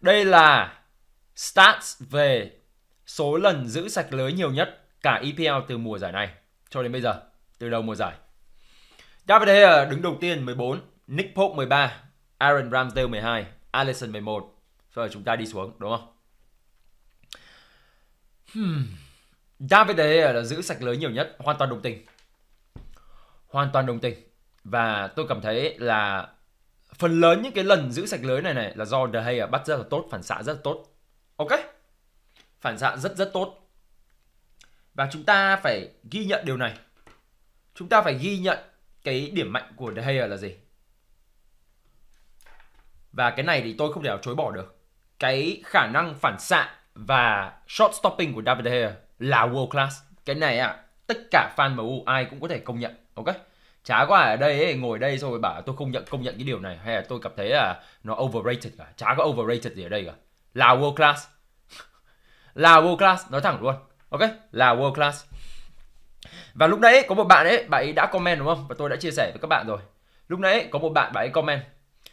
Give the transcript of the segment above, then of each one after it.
Đây là stats về số lần giữ sạch lưới nhiều nhất cả EPL từ mùa giải này cho đến bây giờ, từ đầu mùa giải. David Hea đứng đầu tiên 14, Nick Pope 13, Aaron Ramsdale 12, Alisson 11. Rồi chúng ta đi xuống, đúng không? Hmm. David Hea là giữ sạch lưới nhiều nhất, hoàn toàn đồng tình. Hoàn toàn đồng tình. Và tôi cảm thấy là phần lớn những cái lần giữ sạch lưới này này là do De Gea bắt rất là tốt, phản xạ rất là tốt. Ok. Phản xạ rất rất tốt. Và chúng ta phải ghi nhận điều này. Chúng ta phải ghi nhận cái điểm mạnh của De Gea là gì. Và cái này thì tôi không thể nào chối bỏ được. Cái khả năng phản xạ và shot stopping của David De Gea là world class. Cái này ạ, à, tất cả fan MU ai cũng có thể công nhận. Ok chả có ai ở đây ấy, ngồi đây rồi bảo tôi không nhận công nhận cái điều này hay là tôi cảm thấy là nó overrated cả chả có overrated gì ở đây cả là world class là world class nói thẳng luôn ok là world class và lúc nãy có một bạn ấy bạn ấy đã comment đúng không và tôi đã chia sẻ với các bạn rồi lúc nãy có một bạn bạn ấy comment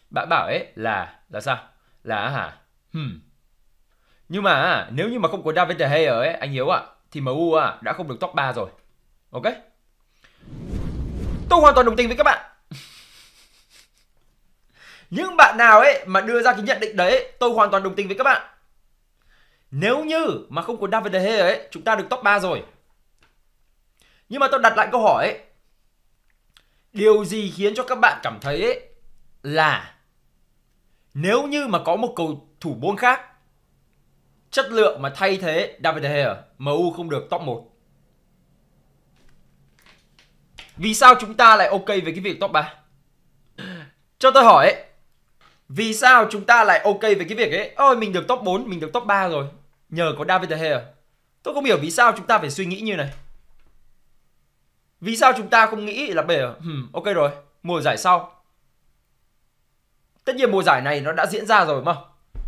bạn bảo ấy là là sao là à, hả hmm. nhưng mà à, nếu như mà không có David De Gea ấy anh hiếu ạ à, thì MU à, đã không được top 3 rồi ok tôi hoàn toàn đồng tình với các bạn những bạn nào ấy mà đưa ra cái nhận định đấy tôi hoàn toàn đồng tình với các bạn nếu như mà không có David De Gea ấy chúng ta được top 3 rồi nhưng mà tôi đặt lại câu hỏi ấy, điều gì khiến cho các bạn cảm thấy ấy là nếu như mà có một cầu thủ buôn khác chất lượng mà thay thế David De Gea MU không được top 1 vì sao chúng ta lại ok với cái việc top 3? Cho tôi hỏi ấy, vì sao chúng ta lại ok với cái việc ấy? Ôi mình được top 4, mình được top 3 rồi. Nhờ có David De Gea. Tôi không hiểu vì sao chúng ta phải suy nghĩ như này. Vì sao chúng ta không nghĩ là bể hmm, ok rồi, mùa giải sau. Tất nhiên mùa giải này nó đã diễn ra rồi mà.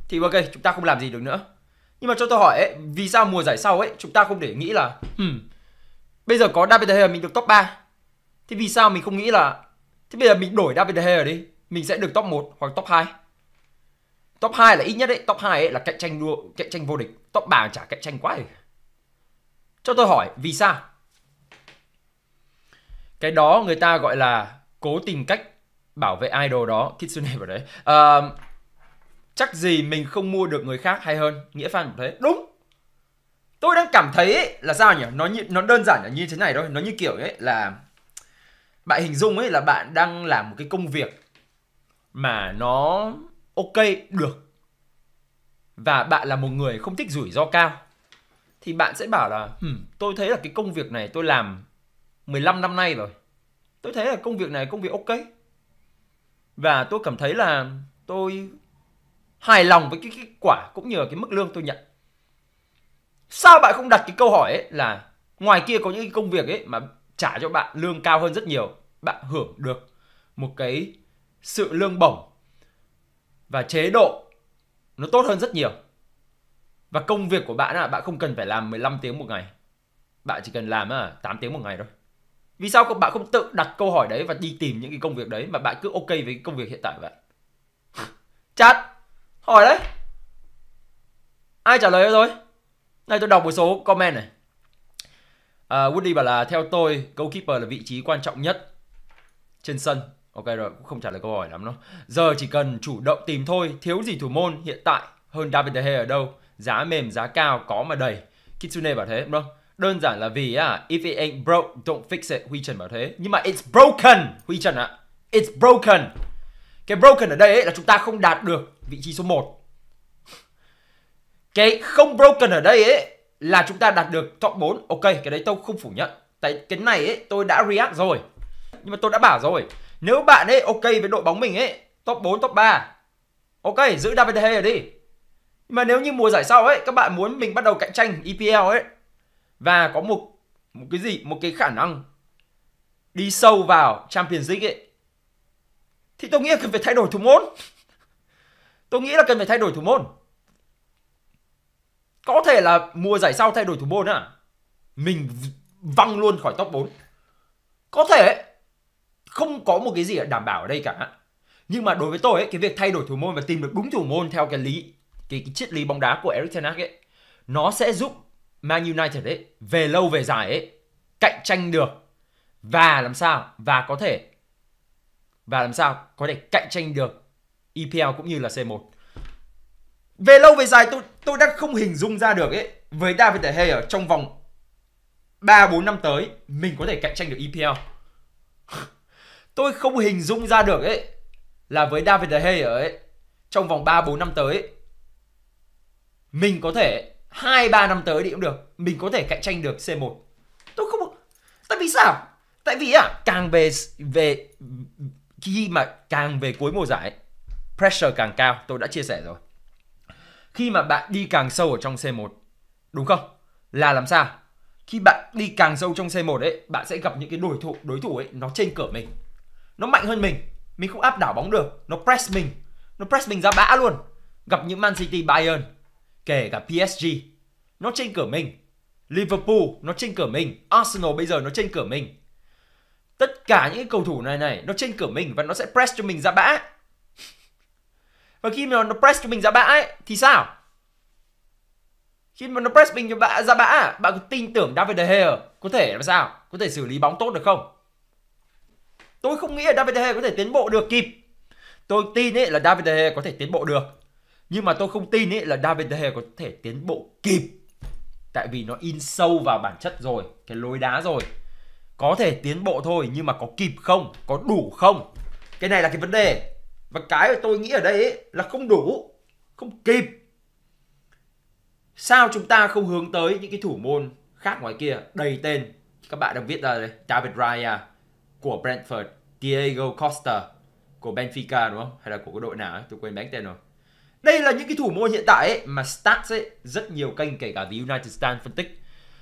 Thì ok, chúng ta không làm gì được nữa. Nhưng mà cho tôi hỏi ấy, vì sao mùa giải sau ấy chúng ta không để nghĩ là hmm, bây giờ có David De Gea mình được top 3 Thế vì sao mình không nghĩ là Thế bây giờ mình đổi David De Gea đi Mình sẽ được top 1 hoặc top 2 Top 2 là ít nhất đấy Top 2 ấy là cạnh tranh đua, cạnh tranh vô địch Top 3 chả cạnh tranh quá rồi Cho tôi hỏi vì sao Cái đó người ta gọi là Cố tìm cách bảo vệ idol đó Kitsune vào đấy à, Chắc gì mình không mua được người khác hay hơn Nghĩa Phan cũng thế Đúng Tôi đang cảm thấy ấy, là sao nhỉ Nó như, nó đơn giản là như thế này thôi Nó như kiểu ấy là bạn hình dung ấy là bạn đang làm một cái công việc mà nó ok được và bạn là một người không thích rủi ro cao thì bạn sẽ bảo là hmm, tôi thấy là cái công việc này tôi làm 15 năm nay rồi tôi thấy là công việc này công việc ok và tôi cảm thấy là tôi hài lòng với cái kết quả cũng như là cái mức lương tôi nhận sao bạn không đặt cái câu hỏi ấy là ngoài kia có những cái công việc ấy mà trả cho bạn lương cao hơn rất nhiều bạn hưởng được một cái sự lương bổng và chế độ nó tốt hơn rất nhiều và công việc của bạn là bạn không cần phải làm 15 tiếng một ngày bạn chỉ cần làm à, 8 tiếng một ngày thôi vì sao các bạn không tự đặt câu hỏi đấy và đi tìm những cái công việc đấy mà bạn cứ ok với cái công việc hiện tại vậy chat hỏi đấy ai trả lời rồi này tôi đọc một số comment này À, Woody bảo là theo tôi goalkeeper là vị trí quan trọng nhất trên sân. Ok rồi, cũng không trả lời câu hỏi lắm đâu. Giờ chỉ cần chủ động tìm thôi, thiếu gì thủ môn hiện tại hơn David De Gea ở đâu. Giá mềm, giá cao có mà đầy. Kitsune bảo thế đúng không? Đơn giản là vì à, if it ain't broke, don't fix it. Huy Trần bảo thế. Nhưng mà it's broken, Huy Trần ạ. À. It's broken. Cái broken ở đây ấy là chúng ta không đạt được vị trí số 1. Cái không broken ở đây ấy là chúng ta đạt được top 4 ok cái đấy tôi không phủ nhận tại cái này ấy tôi đã react rồi nhưng mà tôi đã bảo rồi nếu bạn ấy ok với đội bóng mình ấy top 4 top 3 ok giữ David De đi nhưng mà nếu như mùa giải sau ấy các bạn muốn mình bắt đầu cạnh tranh EPL ấy và có một một cái gì một cái khả năng đi sâu vào Champions League ấy thì tôi nghĩ là cần phải thay đổi thủ môn tôi nghĩ là cần phải thay đổi thủ môn có thể là mùa giải sau thay đổi thủ môn à mình văng luôn khỏi top 4 có thể không có một cái gì đảm bảo ở đây cả nhưng mà đối với tôi ấy, cái việc thay đổi thủ môn và tìm được đúng thủ môn theo cái lý cái, cái triết lý bóng đá của Eric ten Hag ấy nó sẽ giúp Man United ấy về lâu về dài ấy cạnh tranh được và làm sao và có thể và làm sao có thể cạnh tranh được EPL cũng như là C1 về lâu về dài tôi tôi đang không hình dung ra được ấy với David De Gea ở trong vòng 3 4 năm tới mình có thể cạnh tranh được EPL. tôi không hình dung ra được ấy là với David De Gea ấy trong vòng 3 4 năm tới mình có thể 2 3 năm tới thì cũng được, mình có thể cạnh tranh được C1. Tôi không Tại vì sao? Tại vì à, càng về về khi mà càng về cuối mùa giải pressure càng cao, tôi đã chia sẻ rồi khi mà bạn đi càng sâu ở trong C1 đúng không? Là làm sao? Khi bạn đi càng sâu trong C1 ấy, bạn sẽ gặp những cái đối thủ đối thủ ấy nó trên cửa mình. Nó mạnh hơn mình, mình không áp đảo bóng được, nó press mình, nó press mình ra bã luôn. Gặp những Man City, Bayern, kể cả PSG, nó trên cửa mình. Liverpool nó trên cửa mình, Arsenal bây giờ nó trên cửa mình. Tất cả những cầu thủ này này nó trên cửa mình và nó sẽ press cho mình ra bã và khi mà nó press cho mình ra dạ bã ấy thì sao khi mà nó press mình cho bạn ra dạ bã bạn có tin tưởng David De Gea có thể làm sao có thể xử lý bóng tốt được không tôi không nghĩ là David De Gea có thể tiến bộ được kịp tôi tin ấy là David De Gea có thể tiến bộ được nhưng mà tôi không tin ấy là David De Gea có thể tiến bộ kịp tại vì nó in sâu vào bản chất rồi cái lối đá rồi có thể tiến bộ thôi nhưng mà có kịp không có đủ không cái này là cái vấn đề và cái mà tôi nghĩ ở đây ấy, là không đủ, không kịp. Sao chúng ta không hướng tới những cái thủ môn khác ngoài kia đầy tên các bạn đang viết ra đây David Raya của Brentford, Diego Costa của Benfica đúng không? Hay là của cái đội nào ấy, tôi quên đánh tên rồi. Đây là những cái thủ môn hiện tại ấy, mà stats ấy, rất nhiều kênh kể cả The United Stand phân tích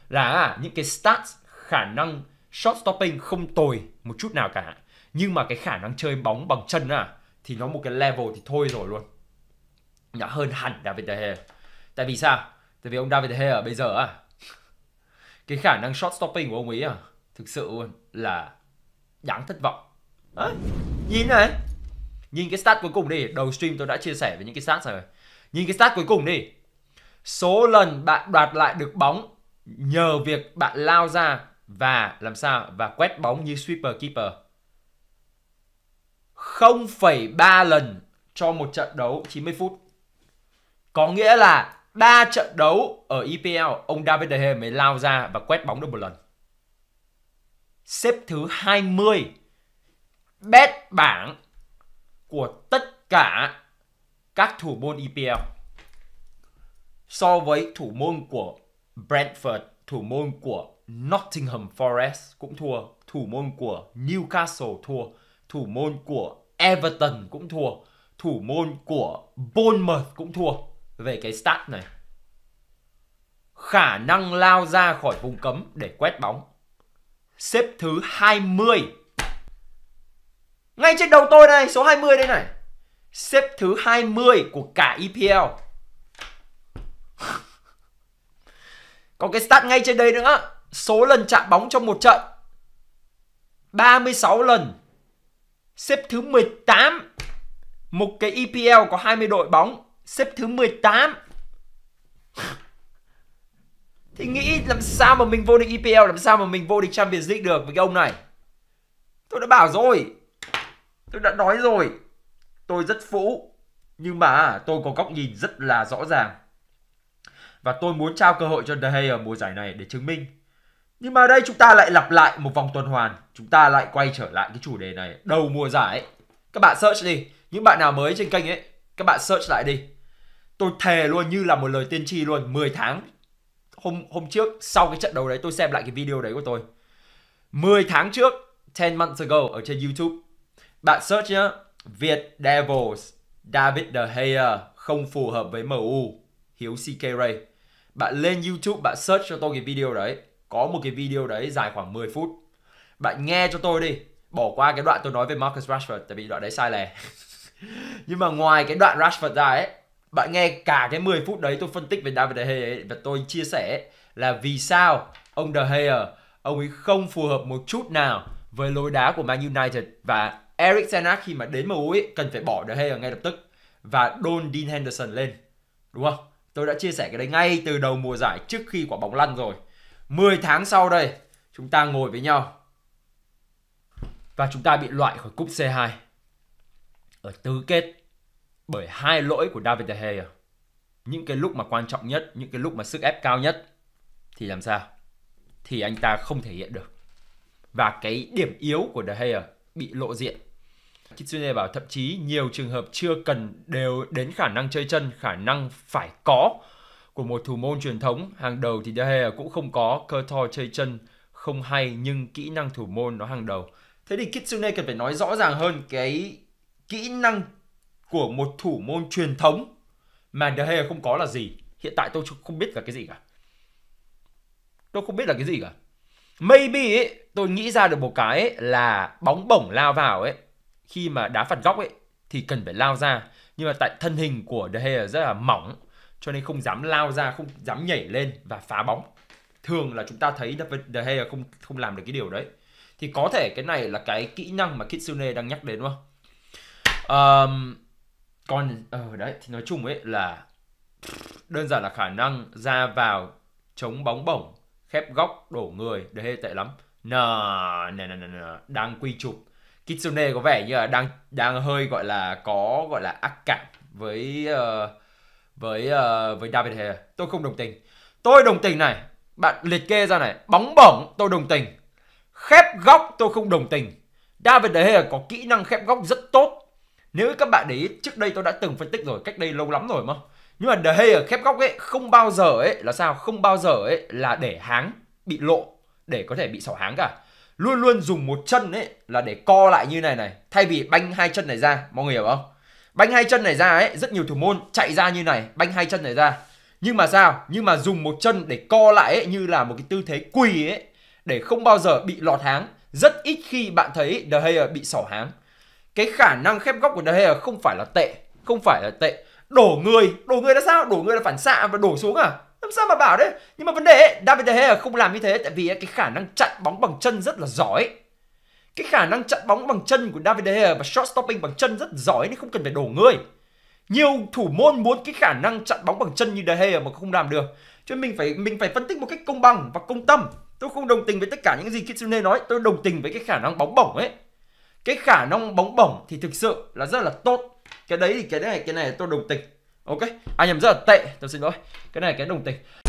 là những cái stats khả năng shot stopping không tồi một chút nào cả nhưng mà cái khả năng chơi bóng bằng chân à thì nó một cái level thì thôi rồi luôn nhỏ hơn hẳn David De Gea tại vì sao tại vì ông David De Gea bây giờ à cái khả năng shot stopping của ông ấy à thực sự là đáng thất vọng à, nhìn này nhìn cái stat cuối cùng đi đầu stream tôi đã chia sẻ về những cái stat rồi nhìn cái stat cuối cùng đi số lần bạn đoạt lại được bóng nhờ việc bạn lao ra và làm sao và quét bóng như sweeper keeper 0,3 lần cho một trận đấu 90 phút. Có nghĩa là 3 trận đấu ở EPL, ông David De Gea mới lao ra và quét bóng được một lần. Xếp thứ 20 bét bảng của tất cả các thủ môn EPL so với thủ môn của Brentford, thủ môn của Nottingham Forest cũng thua, thủ môn của Newcastle thua, thủ môn của Everton cũng thua, thủ môn của Bournemouth cũng thua về cái stat này. Khả năng lao ra khỏi vùng cấm để quét bóng. Xếp thứ 20. Ngay trên đầu tôi này, số 20 đây này. Xếp thứ 20 của cả EPL. Có cái stat ngay trên đây nữa Số lần chạm bóng trong một trận 36 lần xếp thứ 18. Một cái EPL có 20 đội bóng, xếp thứ 18. Thì nghĩ làm sao mà mình vô địch EPL, làm sao mà mình vô địch Champions League được với cái ông này. Tôi đã bảo rồi. Tôi đã nói rồi. Tôi rất phũ. Nhưng mà tôi có góc nhìn rất là rõ ràng. Và tôi muốn trao cơ hội cho De Gea ở mùa giải này để chứng minh nhưng mà đây chúng ta lại lặp lại một vòng tuần hoàn. Chúng ta lại quay trở lại cái chủ đề này. Đầu mùa giải. Các bạn search đi. Những bạn nào mới trên kênh ấy. Các bạn search lại đi. Tôi thề luôn như là một lời tiên tri luôn. 10 tháng. Hôm hôm trước sau cái trận đấu đấy tôi xem lại cái video đấy của tôi. 10 tháng trước. 10 months ago ở trên YouTube. Bạn search nhá. Việt Devils. David De Gea không phù hợp với MU. Hiếu CK Ray. Bạn lên YouTube bạn search cho tôi cái video đấy có một cái video đấy dài khoảng 10 phút bạn nghe cho tôi đi bỏ qua cái đoạn tôi nói về Marcus Rashford tại vì đoạn đấy sai lè nhưng mà ngoài cái đoạn Rashford ra ấy bạn nghe cả cái 10 phút đấy tôi phân tích về David De Gea ấy, và tôi chia sẻ là vì sao ông De Gea ông ấy không phù hợp một chút nào với lối đá của Man United và Eric Ten khi mà đến MU ấy cần phải bỏ De Gea ngay lập tức và đôn Dean Henderson lên đúng không? Tôi đã chia sẻ cái đấy ngay từ đầu mùa giải trước khi quả bóng lăn rồi 10 tháng sau đây, chúng ta ngồi với nhau và chúng ta bị loại khỏi cúp C2 ở tứ kết bởi hai lỗi của David De Gea. Những cái lúc mà quan trọng nhất, những cái lúc mà sức ép cao nhất thì làm sao? Thì anh ta không thể hiện được. Và cái điểm yếu của De Gea bị lộ diện. Kitsune bảo thậm chí nhiều trường hợp chưa cần đều đến khả năng chơi chân, khả năng phải có của một thủ môn truyền thống, hàng đầu thì De Gea cũng không có, cơ Kurtor chơi chân không hay nhưng kỹ năng thủ môn nó hàng đầu. Thế thì Kitsune cần phải nói rõ ràng hơn cái kỹ năng của một thủ môn truyền thống mà De Gea không có là gì. Hiện tại tôi không biết là cái gì cả. Tôi không biết là cái gì cả. Maybe ấy, tôi nghĩ ra được một cái ấy, là bóng bổng lao vào ấy khi mà đá phạt góc ấy thì cần phải lao ra nhưng mà tại thân hình của De Gea rất là mỏng cho nên không dám lao ra không dám nhảy lên và phá bóng thường là chúng ta thấy David De Gea không không làm được cái điều đấy thì có thể cái này là cái kỹ năng mà Kitsune đang nhắc đến đúng không um, còn ở ờ, uh, đấy thì nói chung ấy là đơn giản là khả năng ra vào chống bóng bổng khép góc đổ người De Gea tệ lắm nà nè nè nè đang quy chụp Kitsune có vẻ như là đang đang hơi gọi là có gọi là ác cảm với uh, với uh, với David Hề tôi không đồng tình tôi đồng tình này bạn liệt kê ra này bóng bổng tôi đồng tình khép góc tôi không đồng tình David De Gea có kỹ năng khép góc rất tốt nếu các bạn để ý trước đây tôi đã từng phân tích rồi cách đây lâu lắm rồi mà nhưng mà De Gea khép góc ấy không bao giờ ấy là sao không bao giờ ấy là để háng bị lộ để có thể bị sỏ háng cả luôn luôn dùng một chân ấy là để co lại như này này thay vì banh hai chân này ra mọi người hiểu không banh hai chân này ra ấy rất nhiều thủ môn chạy ra như này banh hai chân này ra nhưng mà sao nhưng mà dùng một chân để co lại ấy, như là một cái tư thế quỳ ấy để không bao giờ bị lọt háng rất ít khi bạn thấy the Gea bị sỏ háng cái khả năng khép góc của the Gea không phải là tệ không phải là tệ đổ người đổ người là sao đổ người là phản xạ và đổ xuống à làm sao mà bảo đấy nhưng mà vấn đề ấy, David De Gea không làm như thế tại vì cái khả năng chặn bóng bằng chân rất là giỏi cái khả năng chặn bóng bằng chân của David De Gea và shot stopping bằng chân rất giỏi nên không cần phải đổ người. Nhiều thủ môn muốn cái khả năng chặn bóng bằng chân như De Gea mà không làm được. Cho mình phải mình phải phân tích một cách công bằng và công tâm. Tôi không đồng tình với tất cả những gì Kitsune nói, tôi đồng tình với cái khả năng bóng bổng ấy. Cái khả năng bóng bổng thì thực sự là rất là tốt. Cái đấy thì cái này cái này tôi đồng tình. Ok, à nhầm rất là tệ, tôi xin lỗi. Cái này cái đồng tình.